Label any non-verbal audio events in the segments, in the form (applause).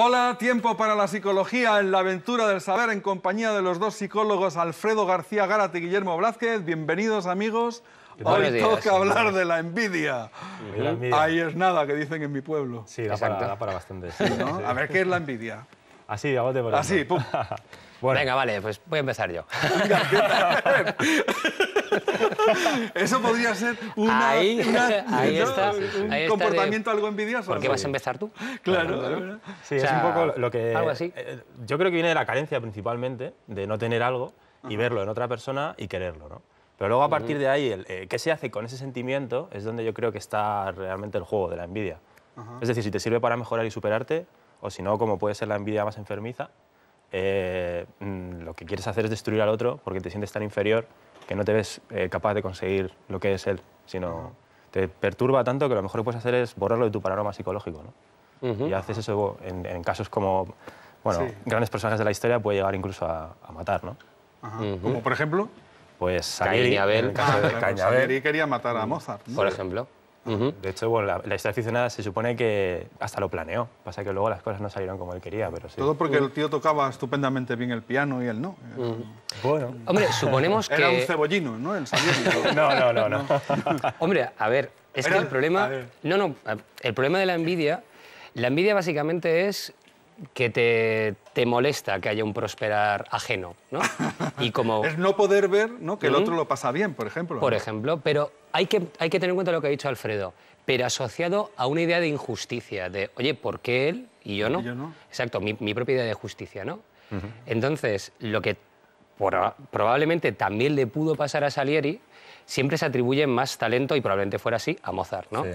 Hola, tiempo para la psicología en la aventura del saber en compañía de los dos psicólogos Alfredo García Gárate y Guillermo Blázquez. Bienvenidos amigos. Hoy toca hablar de la envidia. Ahí es nada que dicen en mi pueblo. Sí, da, para, bastante. A ver, ¿qué es la envidia? Así, a por Así, pum. (laughs) Venga, vale, pues voy a empezar yo. (laughs) Eso podría ser un comportamiento algo envidioso. ¿Por qué vas a empezar tú? Claro. Sí, es un poco lo que... Algo así. Eh, yo creo que viene de la carencia principalmente, de no tener algo y verlo en otra persona y quererlo, ¿no? Pero luego a partir de ahí, eh, qué se hace con ese sentimiento es donde yo creo que está realmente el juego de la envidia. Es decir, si te sirve para mejorar y superarte, o si no, como puede ser la envidia más enfermiza, eh, mm, lo que quieres hacer es destruir al otro porque te sientes tan inferior que no te ves eh, capaz de conseguir lo que es él, sino te perturba tanto que lo mejor que puedes hacer es borrarlo de tu panorama psicológico. ¿no? Y haces eso en, casos como, bueno, grandes personajes de la historia puede llegar incluso a, matar, ¿no? Como por ejemplo... Pues Cañabel. y ah, quería matar a Mozart. ¿no? Por ejemplo. De hecho, la, la, historia aficionada se supone que hasta lo planeó. Pasa que luego las cosas no salieron como él quería, pero sí. Todo porque el tío tocaba estupendamente bien el piano y él no. Bueno. Hombre, suponemos (laughs) que... Era un cebollino, ¿no? El (laughs) no, no, no, no. (laughs) Hombre, a ver, es que el problema... No, no, el problema de la envidia... La envidia básicamente es que te, molesta que haya un prosperar ajeno, ¿no? (laughs) Y como... es no poder ver ¿no? que el otro lo pasa bien, por ejemplo. Por ejemplo, pero hay que, hay que tener en cuenta lo que ha dicho Alfredo, pero asociado a una idea de injusticia, de, oye, ¿por qué él y yo no? Exacto, mi, mi, propia idea de justicia, ¿no? Entonces, lo que probablemente también le pudo pasar a Salieri, siempre se atribuye más talento, y probablemente fuera así, a Mozart, ¿no?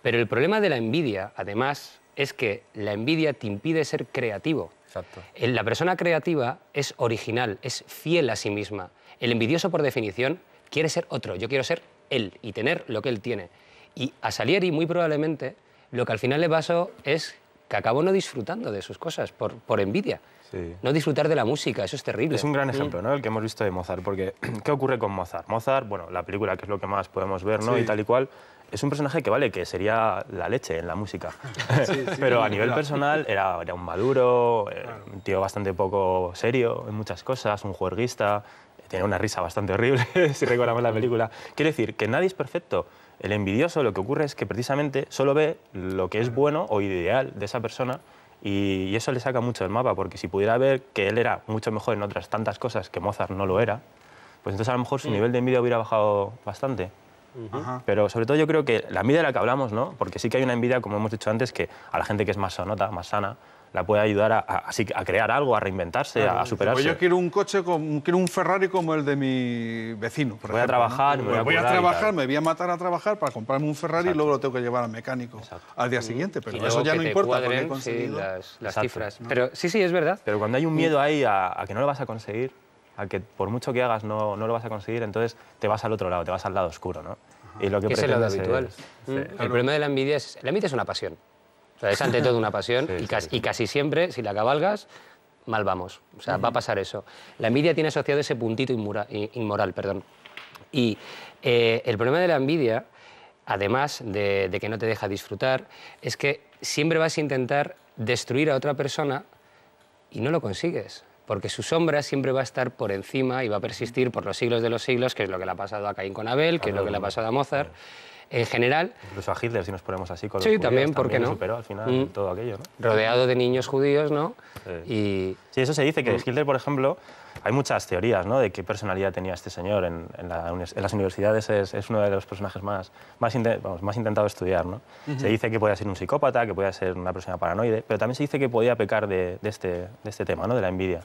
Pero el problema de la envidia, además, es que la envidia te impide ser creativo. Exacto. Eh, la persona creativa es original, es fiel a sí misma. El envidioso, por definición, quiere ser otro. Yo quiero ser él y tener lo que él tiene. Y a Salieri, muy probablemente, lo que al final le pasó es que acabó no disfrutando de sus cosas por, envidia. Sí. No disfrutar de la música, eso es terrible. Es un gran mm. ejemplo, ¿no? El que hemos visto de Mozart, porque (clears throat) ¿qué ocurre con Mozart? Mozart, bueno, la película que es lo que más podemos ver, ¿no? Y tal y cual, es un personaje que vale, que sería la leche en la música. (laughs) (laughs) Pero a nivel personal era, un maduro, eh, un tío bastante poco serio en muchas cosas, un juerguista, tiene una risa bastante horrible, (laughs) si recordamos la película. Quiere decir que nadie es perfecto. El envidioso lo que ocurre es que precisamente solo ve lo que es bueno o ideal de esa persona y, eso le saca mucho del mapa, porque si pudiera ver que él era mucho mejor en otras tantas cosas que Mozart no lo era, pues entonces a lo mejor su nivel de envidia hubiera bajado bastante. Pero sobre todo yo creo que la envidia de la que hablamos, ¿no? Porque sí que hay una envidia, como hemos dicho antes, que a la gente que es más sonota, más sana, la puede ayudar a, a, a crear algo, a reinventarse, a superarse. Pues yo quiero un coche, quiero un Ferrari como el de mi vecino. voy, a trabajar, me voy, a trabajar, me voy a matar a trabajar para comprarme un Ferrari y luego lo tengo que llevar al mecánico al día siguiente. Pero eso ya no importa las, las cifras. Pero sí, sí, es verdad. Pero cuando hay un miedo ahí a que no lo vas a conseguir, a que por mucho que hagas no, lo vas a conseguir, entonces te vas al otro lado, te vas al lado oscuro, ¿no? Y lo que es el lado habitual. Mm. El problema de la envidia es... La envidia es una pasión. es ante (laughs) todo una pasión y, casi, y casi siempre, si la cabalgas, mal vamos. O sea, va a pasar eso. La envidia tiene asociado ese puntito inmoral. Perdón. Y eh, el problema de la envidia, además de, que no te deja disfrutar, es que siempre vas a intentar destruir a otra persona y no lo consigues porque su sombra siempre va a estar por encima y va a persistir por los siglos de los siglos, que es lo que le ha pasado a Caín con Abel, que es lo que le ha pasado a Mozart. En general. Incluso a Hitler, si nos ponemos así con los Sí, judíos, también, porque no? superó al final mm. todo aquello, Rodeado de niños judíos, ¿no? Sí. Y... sí, eso se dice, que mm. Hitler, por ejemplo, hay muchas teorías ¿no? de qué personalidad tenía este señor. En, las universidades es, uno de los personajes más, más, más intentado estudiar. ¿no? Se dice que podía ser un psicópata, que podía ser una persona paranoide, pero también se dice que podía pecar de, de este, de este tema, ¿no? de la envidia.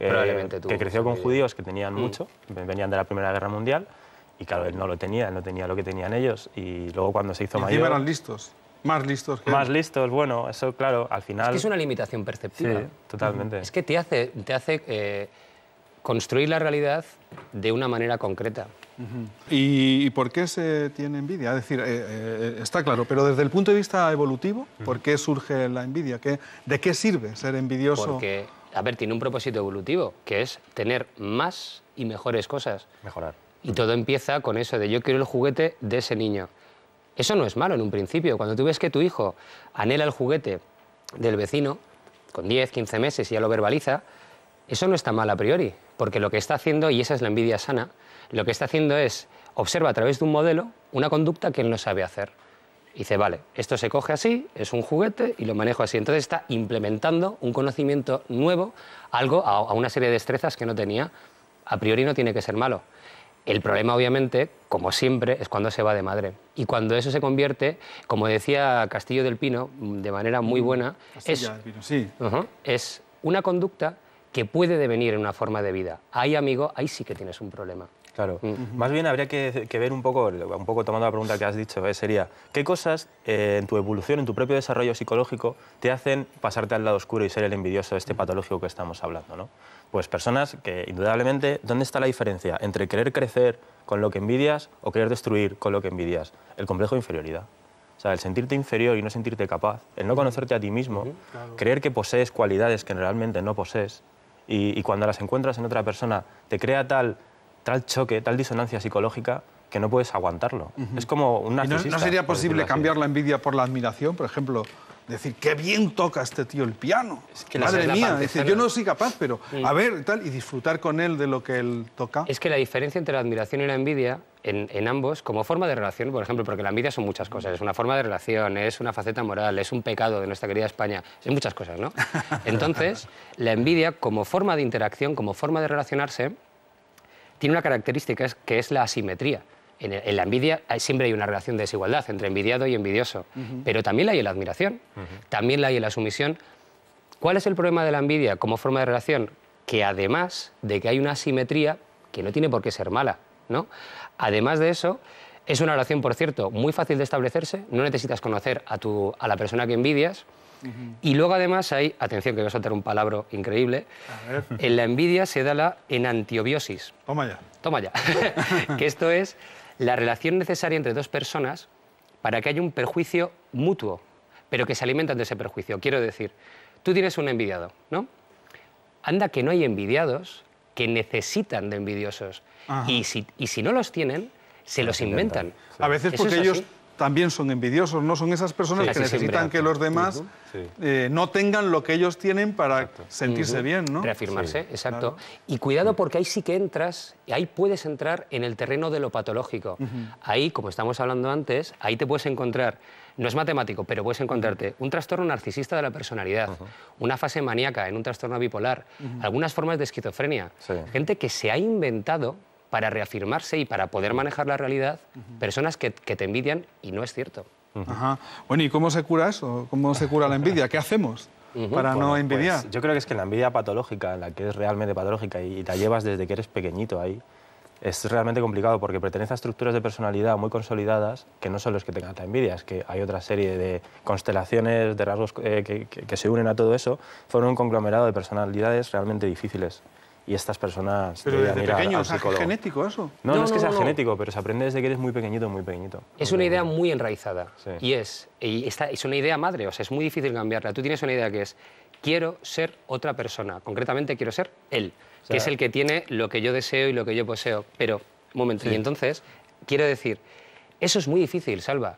Eh, que creció con judíos que tenían mm. mucho, venían de la Primera Guerra Mundial, y claro, él no lo tenía, no tenía lo que tenían ellos, y luego cuando se hizo y eran listos, más listos. Que más listos, bueno, eso claro, al final... Es que es una limitación perceptiva. totalmente. Es que te hace, te hace eh, construir la realidad de una manera concreta. ¿Y, por qué se tiene envidia? Es decir, eh, está claro, pero desde el punto de vista evolutivo, ¿por mm. qué surge la envidia? ¿Qué, ¿De qué sirve ser envidioso? Porque a ver, tiene un propósito evolutivo, que es tener más y mejores cosas. Mejorar. Y todo empieza con eso de yo quiero el juguete de ese niño. Eso no es malo en un principio. Cuando tú ves que tu hijo anhela el juguete del vecino, con 10, 15 meses y ya lo verbaliza, eso no está mal a priori, porque lo que está haciendo, y esa es la envidia sana, lo que está haciendo es observa a través de un modelo una conducta que él no sabe hacer dice, vale, esto se coge así, es un juguete y lo manejo así. Entonces está implementando un conocimiento nuevo, algo a, una serie de destrezas que no tenía. A priori no tiene que ser malo. El problema, obviamente, como siempre, es cuando se va de madre. Y cuando eso se convierte, como decía Castillo del Pino, de manera muy mm, buena, es, es, una conducta que puede devenir en una forma de vida. Ahí, amigo, ahí sí que tienes un problema. Claro. Mm. Más bien habría que, ver un poco, un poco tomando la pregunta que has dicho, eh, sería, ¿qué cosas eh, en tu evolución, en tu propio desarrollo psicológico, te hacen pasarte al lado oscuro y ser el envidioso de este mm. patológico que estamos hablando? ¿no? Pues personas que, indudablemente, ¿dónde está la diferencia entre querer crecer con lo que envidias o querer destruir con lo que envidias? El complejo de inferioridad. O sea, el sentirte inferior y no sentirte capaz, el no conocerte a ti mismo, creer que posees cualidades que realmente no posees, y, cuando las encuentras en otra persona, te crea tal tal choque, tal disonancia psicológica que no puedes aguantarlo. Es como una No, sería posible cambiar la envidia por la admiración, por ejemplo? Decir, qué bien toca este tío el piano. Es Madre mía, decir, yo no soy capaz, pero mm. a ver, tal, y disfrutar con él de lo que él toca. Es que la diferencia entre la admiración y la envidia, en, ambos, como forma de relación, por ejemplo, porque la envidia son muchas cosas, es una forma de relación, es una faceta moral, es un pecado de nuestra querida España, es muchas cosas, ¿no? (laughs) Entonces, la envidia como forma de interacción, como forma de relacionarse, tiene una característica que es la asimetría. En, la envidia siempre hay una relación de desigualdad entre envidiado y envidioso, pero también la hay en la admiración, también la hay en la sumisión. ¿Cuál es el problema de la envidia como forma de relación? Que además de que hay una asimetría que no tiene por qué ser mala, ¿no? Además de eso, es una relación, por cierto, muy fácil de establecerse, no necesitas conocer a, tu, a la persona que envidias, y luego además hay, atención que voy a soltar un palabra increíble, en la envidia se da la enantiobiosis. Toma ya. Toma ya. (laughs) que esto es la relación necesaria entre dos personas para que haya un perjuicio mutuo, pero que se alimentan de ese perjuicio. Quiero decir, tú tienes un envidiado, ¿no? Anda que no hay envidiados que necesitan de envidiosos. Y si, y si no los tienen, se los inventan. A veces porque ellos también son envidiosos, no son esas personas que necesitan que los demás eh, no tengan lo que ellos tienen para sentirse bien, ¿no? Reafirmarse, exacto. Y cuidado mm. porque ahí sí que entras, ahí puedes entrar en el terreno de lo patológico. Ahí, como estamos hablando antes, ahí te puedes encontrar, no es matemático, pero puedes encontrarte un trastorno narcisista de la personalidad, una fase maníaca en un trastorno bipolar, algunas formas de esquizofrenia, gente que se ha inventado para reafirmarse y para poder manejar la realidad, personas que, te envidian y no es cierto. Bueno, ¿y cómo se cura eso? ¿Cómo se cura la envidia? ¿Qué hacemos? Para no pues, envidiar. yo creo que es que la envidia patológica, la que es realmente patológica y, te la llevas desde que eres pequeñito ahí, es realmente complicado porque pertenece a estructuras de personalidad muy consolidadas que no son los que te la envidia, es que hay otra serie de constelaciones, de rasgos eh, que, que, se unen a todo eso, fueron un conglomerado de personalidades realmente difíciles y estas personas... Pero desde pequeño, ¿es genético eso? No, no, es que sea genético, pero se aprende desde que eres muy pequeñito, muy pequeñito. Es una idea muy enraizada y, es, y es una idea madre, o sea, es muy difícil cambiarla. Tú tienes una idea que es, quiero ser otra persona, concretamente quiero ser él, que es el que tiene lo que yo deseo y lo que yo poseo. Pero, un momento, y entonces, quiero decir, eso es muy difícil, Salva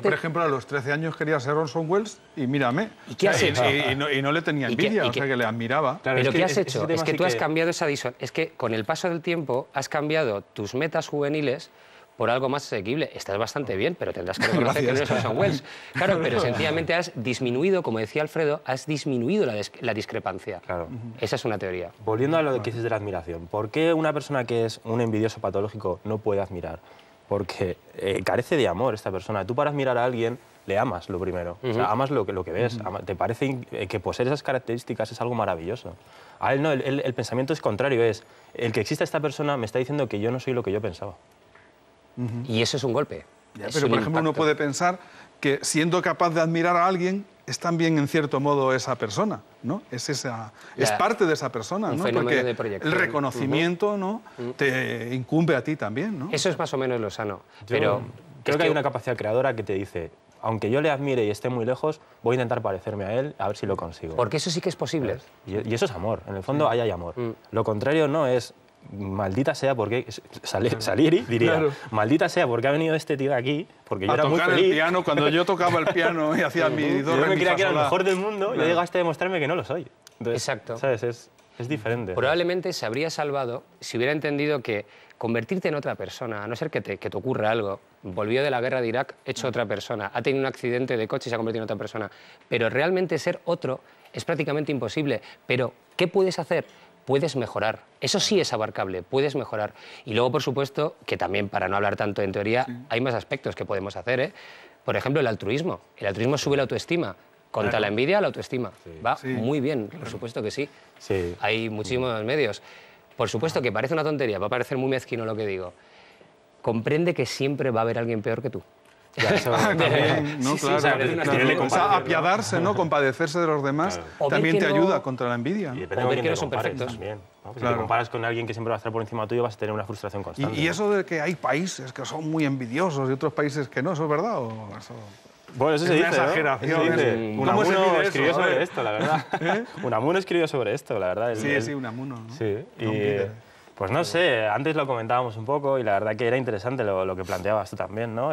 por ejemplo, a los 13 años quería ser Orson Welles y mírame. ¿Y qué has hecho? Y, no, le tenía envidia, o sea, que le admiraba. Pero ¿qué has hecho? Es que tú has cambiado esa disonancia. Es que con el paso del tiempo has cambiado tus metas juveniles por algo más asequible. Estás bastante bien, pero tendrás que reconocer que eres Orson Welles. Claro, pero (laughs) sencillamente has disminuido, como decía Alfredo, has disminuido la, discrepancia. Claro. Esa es una teoría. Volviendo a lo que dices de la admiración, ¿por qué una persona que es un envidioso patológico no puede admirar? porque eh, carece de amor esta persona. Tú para mirar a alguien le amas lo primero, o sea, amas lo que, lo que ves, te parece eh, que poseer esas características es algo maravilloso. A él no, el, pensamiento es contrario, es el que exista esta persona me está diciendo que yo no soy lo que yo pensaba. Y eso es un golpe. pero, por ejemplo, uno puede pensar que siendo capaz de admirar a alguien es también en cierto modo esa persona, ¿no? Es esa es parte de esa persona, ¿no? Porque el reconocimiento, ¿no? Te incumbe a ti también, ¿no? Eso es más o menos lo sano, pero creo que, hay una capacidad creadora que te dice aunque yo le admire y esté muy lejos, voy a intentar parecerme a él, a ver si lo consigo. Porque eso sí que es posible. Y, eso es amor. En el fondo, mm. ahí hay amor. Mm. Lo contrario no es maldita sea porque salir y diría maldita sea porque ha venido este tío aquí porque yo el piano cuando yo tocaba el piano y hacía (laughs) mi yo me creía que era el mejor del mundo y llegaste a demostrarme que no lo soy exacto sabes es, diferente probablemente se habría salvado si hubiera entendido que convertirte en otra persona, a no ser que te, que te ocurra algo. Volvió de la guerra de Irak hecho otra persona, ha tenido un accidente de coche y se ha convertido en otra persona. Pero realmente ser otro es prácticamente imposible. Pero, ¿qué puedes hacer? puedes mejorar. Eso sí es abarcable, puedes mejorar. Y luego, por supuesto, que también, para no hablar tanto en teoría, hay más aspectos que podemos hacer. ¿eh? Por ejemplo, el altruismo. El altruismo sube la autoestima. Contra la envidia, la autoestima. Va muy bien, por supuesto que sí. Hay muchísimos medios. Por supuesto que parece una tontería, va a parecer muy mezquino lo que digo. Comprende que siempre va a haber alguien peor que tú. (laughs) O sea, apiadarse, ¿no? Compadecerse de los demás también te ayuda contra la envidia. depende de que no son perfectos. Si comparas con alguien que siempre va a estar por encima tuyo, vas a tener una frustración constante. Y, eso de que hay países que son muy envidiosos y otros países que no, ¿eso es verdad? Bueno, eso se dice, una exageración. ¿eh? Unamuno eh? (laughs) ¿Eh? escribió sobre esto, la verdad. ¿Eh? sobre esto, la verdad. sí, sí, Unamuno. ¿no? Sí. pues no sé, antes lo comentábamos un poco y la verdad que era interesante lo, que planteabas tú también, ¿no?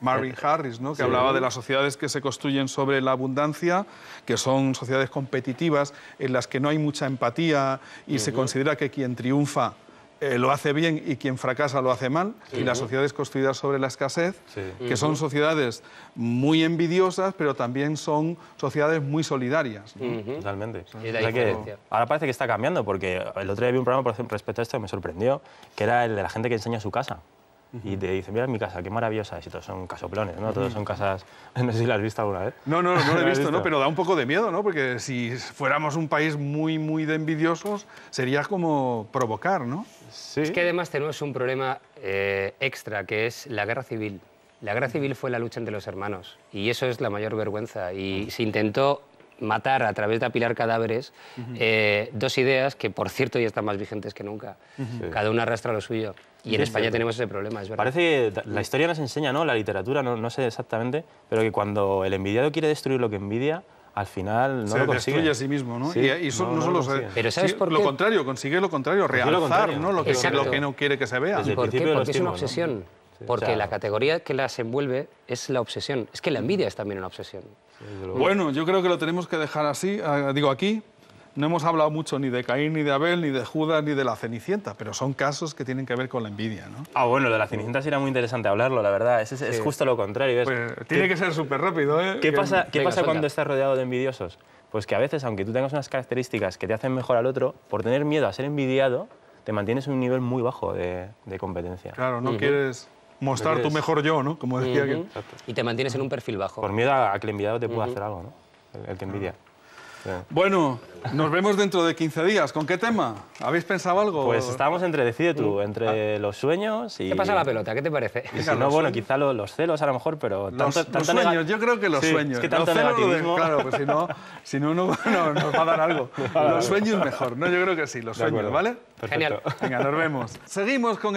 Marvin eh, Harris, ¿no? que hablaba de las sociedades que se construyen sobre la abundancia, que son sociedades competitivas en las que no hay mucha empatía y se considera que quien triunfa eh, lo hace bien y quien fracasa lo hace mal, y las sociedades construidas sobre la escasez, que son sociedades muy envidiosas, pero también son sociedades muy solidarias. Totalmente. ahora parece que está cambiando, porque el otro día vi un programa por ejemplo, respecto a esto que me sorprendió, que era el de la gente que enseña su casa. Y te dicen, mira mi casa, qué maravillosa es. Y todos son casoplones, ¿no? Todos son casas... (laughs) No sé si las has visto alguna vez. No, no, no, lo he (laughs) visto, ¿no? Pero da un poco de miedo, ¿no? Porque si fuéramos un país muy, muy de envidiosos, sería como provocar, ¿no? Sí. Es que además tenemos un problema eh, extra, que es la guerra civil. La guerra civil fue la lucha entre los hermanos y eso es la mayor vergüenza. Y se intentó matar a través de apilar cadáveres eh, dos ideas que, por cierto, ya están más vigentes que nunca. Cada una arrastra lo suyo. Y en España tenemos ese problema, es verdad. Parece que la historia nos enseña, ¿no? La literatura, no, no sé exactamente, pero que cuando el envidiado quiere destruir lo que envidia, al final no lo consigue. destruye a sí mismo, ¿no? y, no, solo lo Pero ¿sabes por qué? Lo contrario, consigue lo contrario, realizar lo, ¿no? Lo que, lo, que, no quiere que se vea. ¿Por qué? Porque es una obsesión. Porque la categoría que las envuelve es la obsesión. Es que la envidia es también una obsesión. bueno, yo creo que lo tenemos que dejar así, ah, digo aquí, no hemos hablado mucho ni de Caín, ni de Abel, ni de Judas, ni de la Cenicienta, pero son casos que tienen que ver con la envidia, Ah, bueno, de la Cenicienta sí era muy interesante hablarlo, la verdad. Es, justo lo contrario. Pues, tiene que ser súper rápido, ¿eh? ¿Qué pasa, ¿qué pasa cuando estás rodeado de envidiosos? Pues que a veces, aunque tú tengas unas características que te hacen mejor al otro, por tener miedo a ser envidiado, te mantienes en un nivel muy bajo de, competencia. Claro, no quieres mostrar tu mejor yo, ¿no? Como decía Y te mantienes en un perfil bajo. Por miedo a que el envidiado te pueda hacer algo, ¿no? el que envidia. Bueno, nos vemos dentro de 15 días. ¿Con qué tema? ¿Habéis pensado algo? Pues estábamos entre Decide tú, mm. entre ah. los sueños y... ¿Qué pasa la pelota? ¿Qué te parece? no, bueno, quizá los, celos a lo mejor, pero... Tanto, los, sueños, yo creo que los sueños. que tanto los celos, claro, pues si no, si no, no, (laughs) nos va a dar algo. (laughs) los sueños mejor, ¿no? Yo creo que sí, los sueños, ¿vale? Genial. Venga, nos vemos. Seguimos con el...